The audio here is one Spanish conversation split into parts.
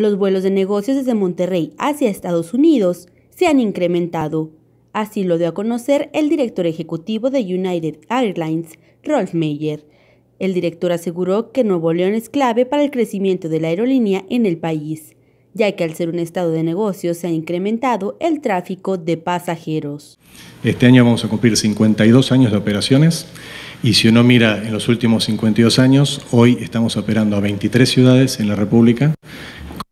Los vuelos de negocios desde Monterrey hacia Estados Unidos se han incrementado. Así lo dio a conocer el director ejecutivo de United Airlines, Rolf Meyer. El director aseguró que Nuevo León es clave para el crecimiento de la aerolínea en el país, ya que al ser un estado de negocios se ha incrementado el tráfico de pasajeros. Este año vamos a cumplir 52 años de operaciones y si uno mira en los últimos 52 años, hoy estamos operando a 23 ciudades en la República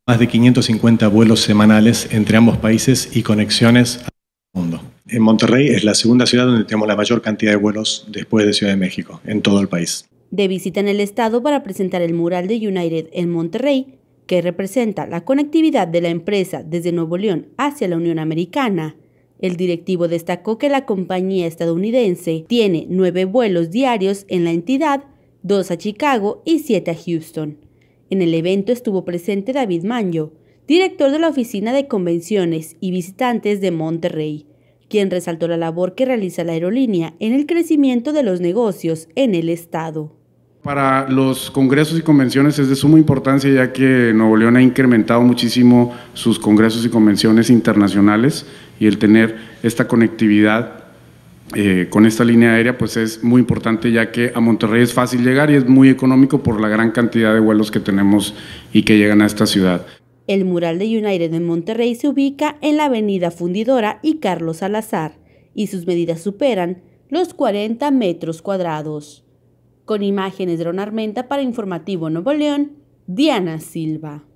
más de 550 vuelos semanales entre ambos países y conexiones al mundo. En Monterrey es la segunda ciudad donde tenemos la mayor cantidad de vuelos después de Ciudad de México, en todo el país. De visita en el estado para presentar el mural de United en Monterrey, que representa la conectividad de la empresa desde Nuevo León hacia la Unión Americana. El directivo destacó que la compañía estadounidense tiene nueve vuelos diarios en la entidad, dos a Chicago y siete a Houston. En el evento estuvo presente David Manjo, director de la Oficina de Convenciones y Visitantes de Monterrey, quien resaltó la labor que realiza la aerolínea en el crecimiento de los negocios en el Estado. Para los congresos y convenciones es de suma importancia ya que Nuevo León ha incrementado muchísimo sus congresos y convenciones internacionales y el tener esta conectividad eh, con esta línea aérea pues es muy importante ya que a Monterrey es fácil llegar y es muy económico por la gran cantidad de vuelos que tenemos y que llegan a esta ciudad. El mural de United en Monterrey se ubica en la avenida Fundidora y Carlos Salazar y sus medidas superan los 40 metros cuadrados. Con imágenes de Ron Armenta para Informativo Nuevo León, Diana Silva.